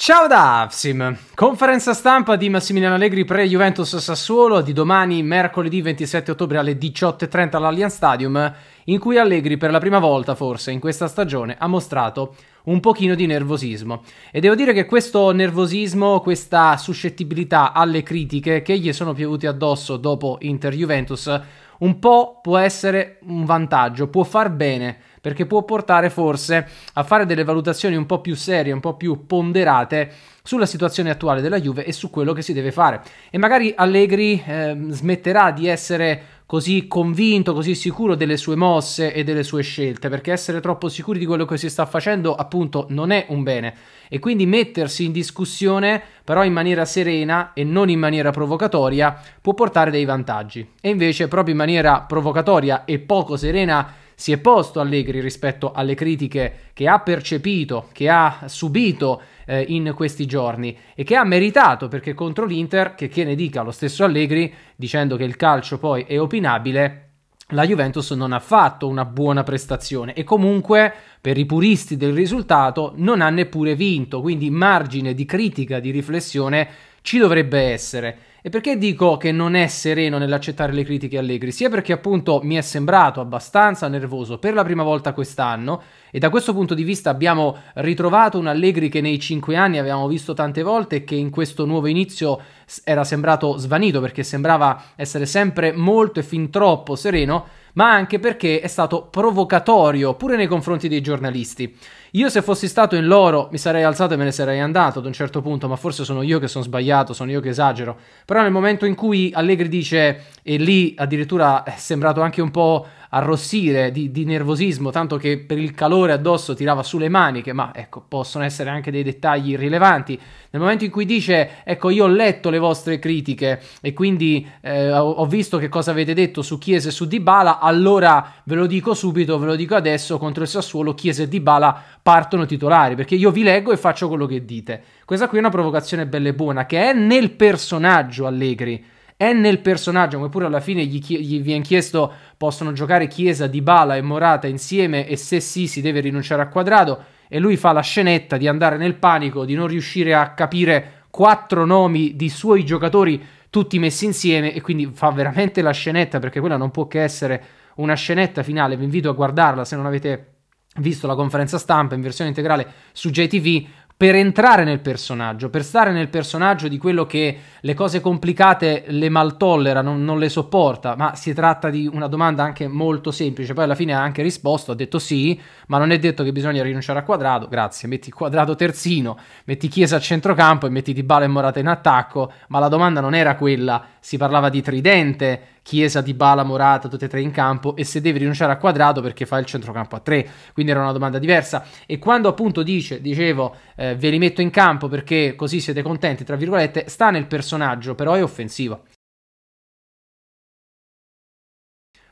Ciao da Afsim! Conferenza stampa di Massimiliano Allegri pre-Juventus Sassuolo di domani, mercoledì 27 ottobre alle 18.30 all'Allianz Stadium, in cui Allegri per la prima volta, forse, in questa stagione ha mostrato un pochino di nervosismo. E devo dire che questo nervosismo, questa suscettibilità alle critiche che gli sono piovute addosso dopo Inter-Juventus, un po' può essere un vantaggio, può far bene, perché può portare forse a fare delle valutazioni un po' più serie, un po' più ponderate sulla situazione attuale della Juve e su quello che si deve fare. E magari Allegri eh, smetterà di essere così convinto, così sicuro delle sue mosse e delle sue scelte, perché essere troppo sicuri di quello che si sta facendo, appunto, non è un bene. E quindi mettersi in discussione, però in maniera serena e non in maniera provocatoria, può portare dei vantaggi. E invece, proprio in maniera provocatoria e poco serena, si è posto Allegri rispetto alle critiche che ha percepito, che ha subito eh, in questi giorni e che ha meritato perché contro l'Inter, che, che ne dica lo stesso Allegri, dicendo che il calcio poi è opinabile, la Juventus non ha fatto una buona prestazione e comunque per i puristi del risultato non ha neppure vinto, quindi margine di critica, di riflessione ci dovrebbe essere. E perché dico che non è sereno nell'accettare le critiche Allegri? Sia perché appunto mi è sembrato abbastanza nervoso per la prima volta quest'anno e da questo punto di vista abbiamo ritrovato un Allegri che nei cinque anni avevamo visto tante volte e che in questo nuovo inizio era sembrato svanito perché sembrava essere sempre molto e fin troppo sereno ma anche perché è stato provocatorio pure nei confronti dei giornalisti. Io se fossi stato in loro mi sarei alzato e me ne sarei andato ad un certo punto, ma forse sono io che sono sbagliato, sono io che esagero. Però nel momento in cui Allegri dice, e lì addirittura è sembrato anche un po' arrossire di, di, nervosismo, tanto che per il calore addosso tirava su le maniche, ma ecco, possono essere anche dei dettagli irrilevanti. Nel momento in cui dice, ecco, io ho letto le vostre critiche e quindi eh, ho, ho visto che cosa avete detto su Chiesa e su Dybala, allora ve lo dico subito, ve lo dico adesso, contro il Sassuolo Chiesa e Dybala partono titolari, perché io vi leggo e faccio quello che dite. Questa qui è una provocazione bella e buona, che è nel personaggio Allegri è nel personaggio, come pure alla fine gli, chi- gli viene chiesto possono giocare Chiesa, Dybala e Morata insieme e se sì si deve rinunciare a Quadrado e lui fa la scenetta di andare nel panico, di non riuscire a capire quattro nomi di suoi giocatori tutti messi insieme e quindi fa veramente la scenetta perché quella non può che essere una scenetta finale, vi invito a guardarla se non avete visto la conferenza stampa in versione integrale su JTV per entrare nel personaggio, per stare nel personaggio di quello che le cose complicate le maltollera, non, non le sopporta, ma si tratta di una domanda anche molto semplice, poi alla fine ha anche risposto, ha detto sì, ma non è detto che bisogna rinunciare a quadrato, grazie, metti quadrato terzino, metti Chiesa a centrocampo e metti Di Bale e Morata in attacco, ma la domanda non era quella si parlava di tridente, Chiesa, di Bala, Morata, tutte e tre in campo, e se deve rinunciare a quadrato perché fa il centrocampo a tre, quindi era una domanda diversa. E quando appunto dice, dicevo, eh, ve li metto in campo perché così siete contenti, tra virgolette, sta nel personaggio, però è offensivo.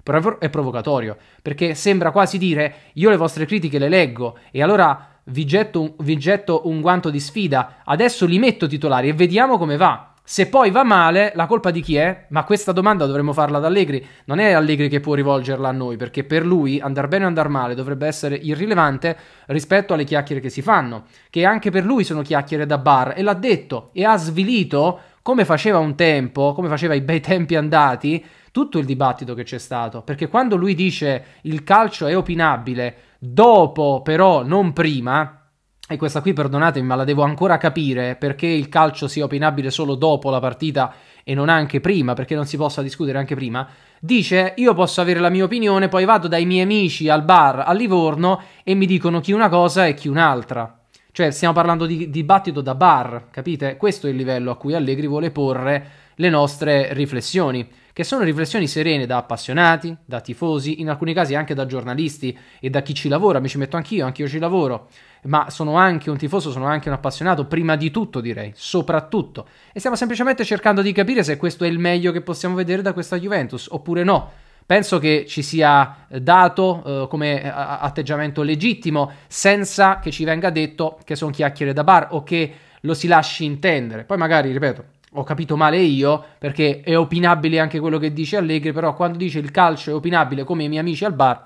Però è provocatorio, perché sembra quasi dire io le vostre critiche le leggo e allora vi getto, vi getto un guanto di sfida, adesso li metto titolari e vediamo come va. Se poi va male, la colpa di chi è? Ma questa domanda dovremmo farla ad Allegri. Non è Allegri che può rivolgerla a noi, perché per lui andar bene o andar male dovrebbe essere irrilevante rispetto alle chiacchiere che si fanno, che anche per lui sono chiacchiere da bar, e l'ha detto, e ha svilito, come faceva un tempo, come faceva i bei tempi andati, tutto il dibattito che c'è stato. Perché quando lui dice il calcio è opinabile, dopo però non prima, e questa qui perdonatemi ma la devo ancora capire perché il calcio sia opinabile solo dopo la partita e non anche prima, perché non si possa discutere anche prima, dice io posso avere la mia opinione, poi vado dai miei amici al bar a Livorno e mi dicono chi una cosa e chi un'altra. Cioè stiamo parlando di dibattito da bar, capite? Questo è il livello a cui Allegri vuole porre le nostre riflessioni che sono riflessioni serene da appassionati, da tifosi, in alcuni casi anche da giornalisti e da chi ci lavora, mi ci metto anch'io, anch'io ci lavoro, ma sono anche un tifoso, sono anche un appassionato, prima di tutto direi, soprattutto. E stiamo semplicemente cercando di capire se questo è il meglio che possiamo vedere da questa Juventus, oppure no. Penso che ci sia eh, dato eh, come eh, atteggiamento legittimo, senza che ci venga detto che sono chiacchiere da bar o che lo si lasci intendere. Poi magari, ripeto, ho capito male io, perché è opinabile anche quello che dice Allegri, però quando dice il calcio è opinabile come i miei amici al bar,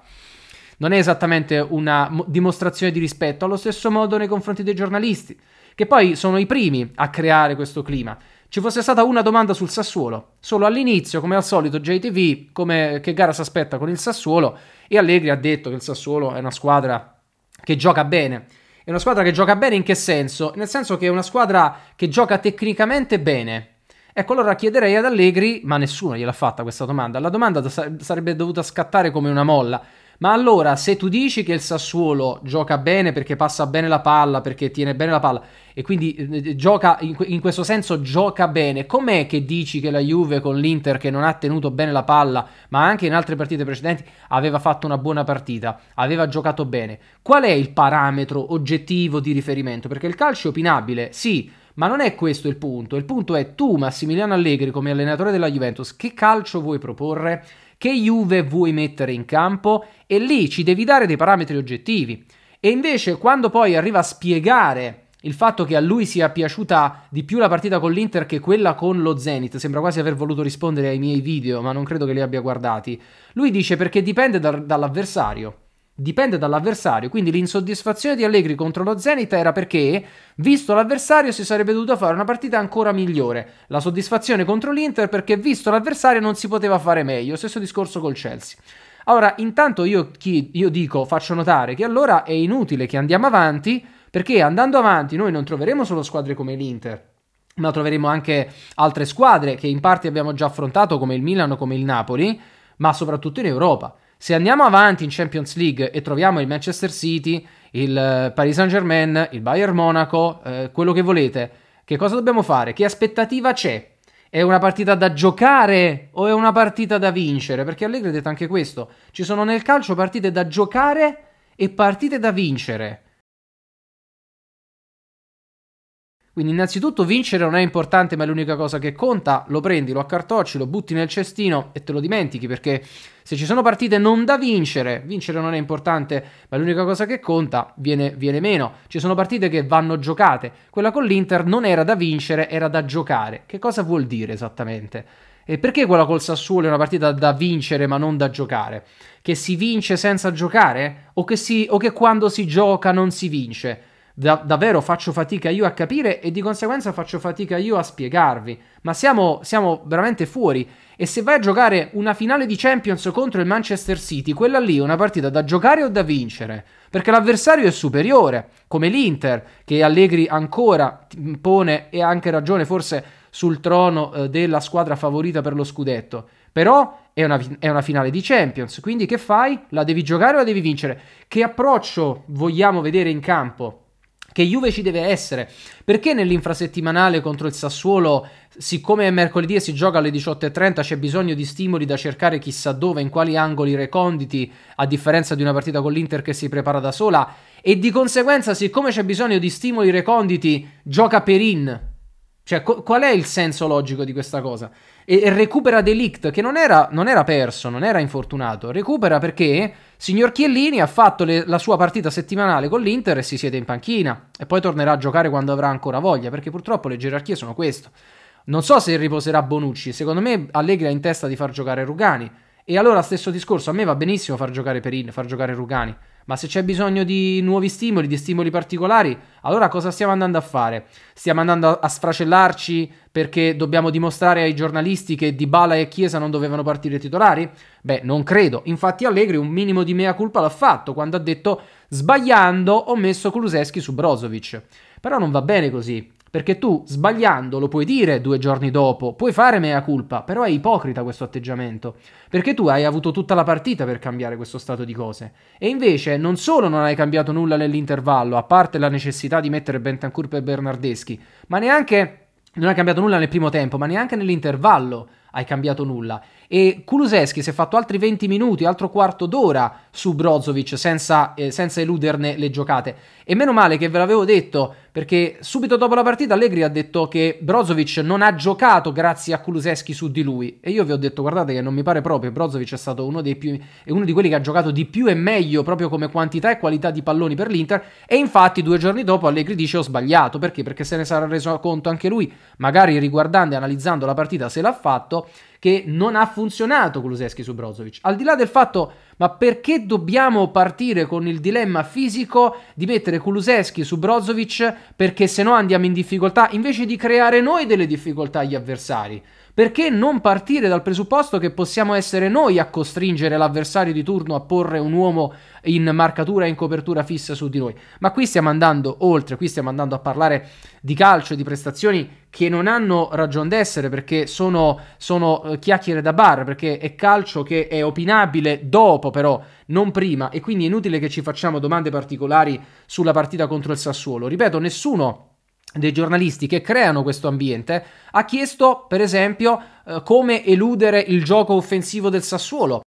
non è esattamente una dimostrazione di rispetto, allo stesso modo nei confronti dei giornalisti, che poi sono i primi a creare questo clima. Ci fosse stata una domanda sul Sassuolo, solo all'inizio, come al solito, JTV, come, che gara si aspetta con il Sassuolo, e Allegri ha detto che il Sassuolo è una squadra che gioca bene, è una squadra che gioca bene in che senso? Nel senso che è una squadra che gioca tecnicamente bene. Ecco, allora chiederei ad Allegri, ma nessuno gliel'ha fatta questa domanda, la domanda sarebbe dovuta scattare come una molla. Ma allora, se tu dici che il Sassuolo gioca bene perché passa bene la palla, perché tiene bene la palla, e quindi eh, eh, gioca in, in, questo senso gioca bene, com'è che dici che la Juve con l'Inter che non ha tenuto bene la palla, ma anche in altre partite precedenti aveva fatto una buona partita, aveva giocato bene? Qual è il parametro oggettivo di riferimento? Perché il calcio è opinabile, sì, ma non è questo il punto. Il punto è tu, Massimiliano Allegri, come allenatore della Juventus, che calcio vuoi proporre? che Juve vuoi mettere in campo e lì ci devi dare dei parametri oggettivi. E invece quando poi arriva a spiegare il fatto che a lui sia piaciuta di più la partita con l'Inter che quella con lo Zenit, sembra quasi aver voluto rispondere ai miei video, ma non credo che li abbia guardati. Lui dice perché dipende da, dall'avversario dipende dall'avversario. Quindi l'insoddisfazione di Allegri contro lo Zenit era perché, visto l'avversario, si sarebbe dovuta fare una partita ancora migliore. La soddisfazione contro l'Inter perché, visto l'avversario, non si poteva fare meglio. Stesso discorso col Chelsea. Allora, intanto io, chi, io dico, faccio notare che allora è inutile che andiamo avanti perché andando avanti noi non troveremo solo squadre come l'Inter, ma troveremo anche altre squadre che in parte abbiamo già affrontato come il Milano, come il Napoli, ma soprattutto in Europa. Se andiamo avanti in Champions League e troviamo il Manchester City, il eh, Paris Saint Germain, il Bayern Monaco, eh, quello che volete, che cosa dobbiamo fare? Che aspettativa c'è? È una partita da giocare o è una partita da vincere? Perché Allegri ha detto anche questo. Ci sono nel calcio partite da giocare e partite da vincere. Quindi innanzitutto vincere non è importante, ma è l'unica cosa che conta. Lo prendi, lo accartocci, lo butti nel cestino e te lo dimentichi perché se ci sono partite non da vincere, vincere non è importante, ma è l'unica cosa che conta viene, viene meno. Ci sono partite che vanno giocate. Quella con l'Inter non era da vincere, era da giocare. Che cosa vuol dire esattamente? E perché quella col Sassuolo è una partita da vincere ma non da giocare? Che si vince senza giocare? O che, si, o che quando si gioca non si vince? da- davvero faccio fatica io a capire e di conseguenza faccio fatica io a spiegarvi. Ma siamo, siamo veramente fuori. E se vai a giocare una finale di Champions contro il Manchester City, quella lì è una partita da giocare o da vincere? Perché l'avversario è superiore, come l'Inter, che Allegri ancora pone e ha anche ragione forse sul trono eh, della squadra favorita per lo scudetto. Però è una, è una, finale di Champions, quindi che fai? La devi giocare o la devi vincere? Che approccio vogliamo vedere in campo? che Juve ci deve essere. Perché nell'infrasettimanale contro il Sassuolo, siccome è mercoledì e si gioca alle 18.30, c'è bisogno di stimoli da cercare chissà dove, in quali angoli reconditi, a differenza di una partita con l'Inter che si prepara da sola, e di conseguenza, siccome c'è bisogno di stimoli reconditi, gioca Perin cioè, co- qual è il senso logico di questa cosa? E, e recupera Delict, che non era, non era, perso, non era infortunato. Recupera perché signor Chiellini ha fatto le, la sua partita settimanale con l'Inter e si siede in panchina. E poi tornerà a giocare quando avrà ancora voglia, perché purtroppo le gerarchie sono questo. Non so se riposerà Bonucci, secondo me Allegri ha in testa di far giocare Rugani. E allora stesso discorso, a me va benissimo far giocare Perin, far giocare Rugani. Ma se c'è bisogno di nuovi stimoli, di stimoli particolari, allora cosa stiamo andando a fare? Stiamo andando a sfracellarci perché dobbiamo dimostrare ai giornalisti che Di Bala e Chiesa non dovevano partire titolari? Beh, non credo. Infatti Allegri un minimo di mea culpa l'ha fatto quando ha detto sbagliando ho messo Kuluseschi su Brozovic. Però non va bene così. Perché tu, sbagliando, lo puoi dire due giorni dopo, puoi fare mea culpa, però è ipocrita questo atteggiamento. Perché tu hai avuto tutta la partita per cambiare questo stato di cose. E invece non solo non hai cambiato nulla nell'intervallo, a parte la necessità di mettere Bentancur per Bernardeschi, ma neanche... Non hai cambiato nulla nel primo tempo, ma neanche nell'intervallo hai cambiato nulla. E Kuluseschi si è fatto altri 20 minuti, altro quarto d'ora su Brozovic senza, eh, senza eluderne le giocate. E meno male che ve l'avevo detto perché subito dopo la partita Allegri ha detto che Brozovic non ha giocato grazie a Kuluseschi su di lui e io vi ho detto guardate che non mi pare proprio, Brozovic è stato uno, dei più, è uno di quelli che ha giocato di più e meglio proprio come quantità e qualità di palloni per l'Inter e infatti due giorni dopo Allegri dice ho sbagliato, perché? Perché se ne sarà reso conto anche lui, magari riguardando e analizzando la partita se l'ha fatto, che non ha funzionato Kuluseschi su Brozovic, al di là del fatto ma perché dobbiamo partire con il dilemma fisico di mettere Kuluseschi su Brozovic perché se no andiamo in difficoltà invece di creare noi delle difficoltà agli avversari? Perché non partire dal presupposto che possiamo essere noi a costringere l'avversario di turno a porre un uomo in marcatura e in copertura fissa su di noi? Ma qui stiamo andando oltre, qui stiamo andando a parlare di calcio e di prestazioni che non hanno ragion d'essere perché sono, sono eh, chiacchiere da bar, perché è calcio che è opinabile dopo però, non prima, e quindi è inutile che ci facciamo domande particolari sulla partita contro il Sassuolo. Ripeto, nessuno dei giornalisti che creano questo ambiente, ha chiesto, per esempio, eh, come eludere il gioco offensivo del Sassuolo.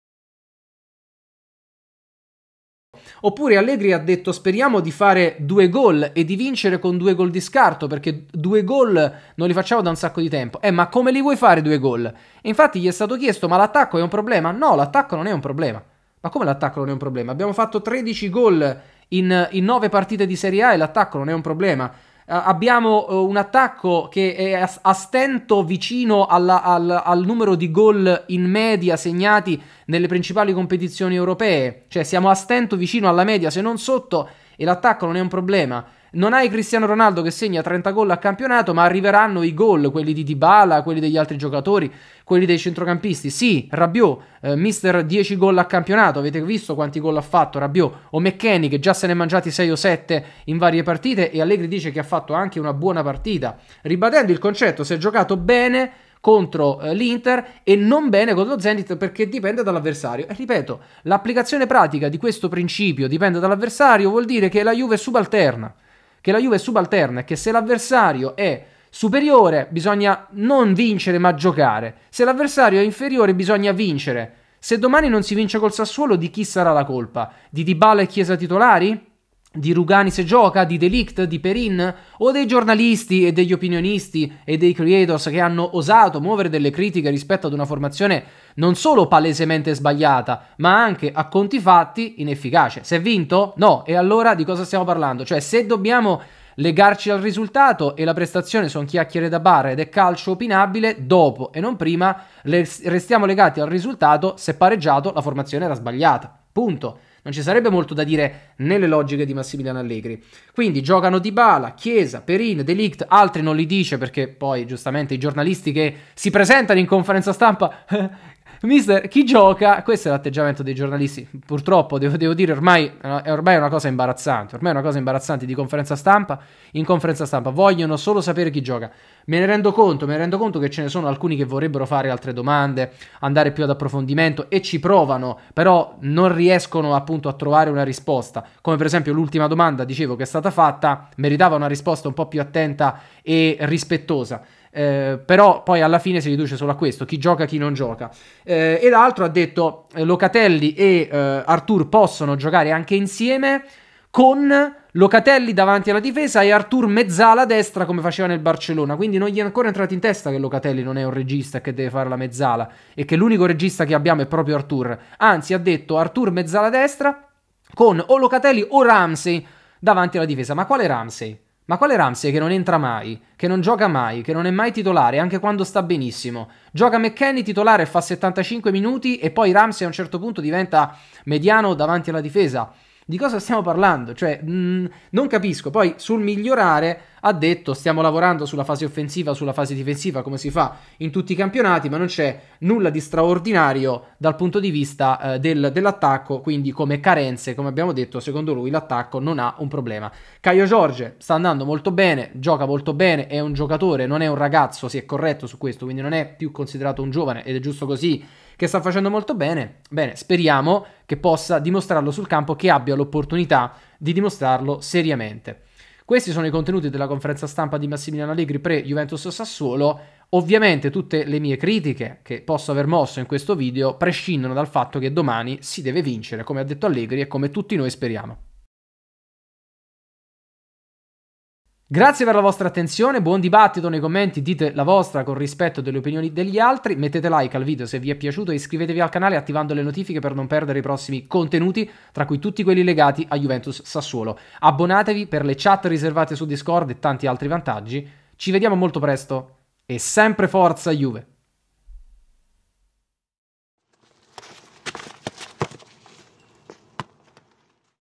Oppure Allegri ha detto speriamo di fare due gol e di vincere con due gol di scarto perché due gol non li facciamo da un sacco di tempo. Eh ma come li vuoi fare due gol? E infatti gli è stato chiesto ma l'attacco è un problema? No, l'attacco non è un problema. Ma come l'attacco non è un problema? Abbiamo fatto 13 gol in, in 9 partite di Serie A e l'attacco non è un problema. Eh, abbiamo eh, un attacco che è a, a stento vicino alla, al, al numero di gol in media segnati nelle principali competizioni europee, cioè siamo a stento vicino alla media se non sotto e l'attacco non è un problema. Non hai Cristiano Ronaldo che segna 30 gol a campionato, ma arriveranno i gol, quelli di Dybala, quelli degli altri giocatori, quelli dei centrocampisti. Sì, Rabiot, eh, mister 10 gol a campionato, avete visto quanti gol ha fatto Rabiot o McKenny che già se ne è mangiati 6 o 7 in varie partite e Allegri dice che ha fatto anche una buona partita. Ribadendo il concetto, si è giocato bene contro eh, l'Inter e non bene contro lo Zenit perché dipende dall'avversario. E ripeto, l'applicazione pratica di questo principio dipende dall'avversario vuol dire che la Juve è subalterna che la Juve è subalterna, e che se l'avversario è superiore bisogna non vincere ma giocare, se l'avversario è inferiore bisogna vincere. Se domani non si vince col Sassuolo, di chi sarà la colpa? Di Dybala e Chiesa titolari? di Rugani se gioca, di Delict, di Perin, o dei giornalisti e degli opinionisti e dei creators che hanno osato muovere delle critiche rispetto ad una formazione non solo palesemente sbagliata, ma anche a conti fatti inefficace. Se è vinto? No. E allora di cosa stiamo parlando? Cioè, se dobbiamo legarci al risultato e la prestazione sono chiacchiere da bar ed è calcio opinabile dopo e non prima, restiamo legati al risultato se pareggiato la formazione era sbagliata. Punto. Non ci sarebbe molto da dire nelle logiche di Massimiliano Allegri. Quindi giocano Dybala, Chiesa, Perin, Delict, altri non li dice perché poi giustamente i giornalisti che si presentano in conferenza stampa Mister, chi gioca? Questo è l'atteggiamento dei giornalisti. Purtroppo, devo, devo dire, ormai eh, è ormai una cosa imbarazzante. Ormai è una cosa imbarazzante di conferenza stampa in conferenza stampa. Vogliono solo sapere chi gioca. Me ne rendo conto, me ne rendo conto che ce ne sono alcuni che vorrebbero fare altre domande, andare più ad approfondimento e ci provano, però non riescono appunto a trovare una risposta. Come per esempio l'ultima domanda, dicevo, che è stata fatta, meritava una risposta un po' più attenta e rispettosa eh, però poi alla fine si riduce solo a questo, chi gioca, chi non gioca. Eh, e l'altro ha detto eh, Locatelli e eh, Artur possono giocare anche insieme con Locatelli davanti alla difesa e Artur mezzala a destra come faceva nel Barcellona. Quindi non gli è ancora entrato in testa che Locatelli non è un regista e che deve fare la mezzala e che l'unico regista che abbiamo è proprio Artur. Anzi, ha detto Artur mezzala a destra con o Locatelli o Ramsey davanti alla difesa. Ma quale Ramsey? Ma quale Ramsey che non entra mai, che non gioca mai, che non è mai titolare anche quando sta benissimo? Gioca McKenny titolare fa 75 minuti e poi Ramsey a un certo punto diventa mediano davanti alla difesa. Di cosa stiamo parlando? Cioè, mh, mm, non capisco. Poi sul migliorare ha detto stiamo lavorando sulla fase offensiva, sulla fase difensiva, come si fa in tutti i campionati, ma non c'è nulla di straordinario dal punto di vista eh, del, dell'attacco, quindi come carenze, come abbiamo detto, secondo lui l'attacco non ha un problema. Caio Giorge sta andando molto bene, gioca molto bene, è un giocatore, non è un ragazzo, si è corretto su questo, quindi non è più considerato un giovane ed è giusto così che sta facendo molto bene. Bene, speriamo che possa dimostrarlo sul campo, che abbia l'opportunità di dimostrarlo seriamente. Questi sono i contenuti della conferenza stampa di Massimiliano Allegri pre Juventus Sassuolo. Ovviamente tutte le mie critiche che posso aver mosso in questo video prescindono dal fatto che domani si deve vincere, come ha detto Allegri e come tutti noi speriamo. Grazie per la vostra attenzione, buon dibattito nei commenti, dite la vostra con rispetto delle opinioni degli altri, mettete like al video se vi è piaciuto e iscrivetevi al canale attivando le notifiche per non perdere i prossimi contenuti, tra cui tutti quelli legati a Juventus Sassuolo. Abbonatevi per le chat riservate su Discord e tanti altri vantaggi. Ci vediamo molto presto e sempre forza Juve!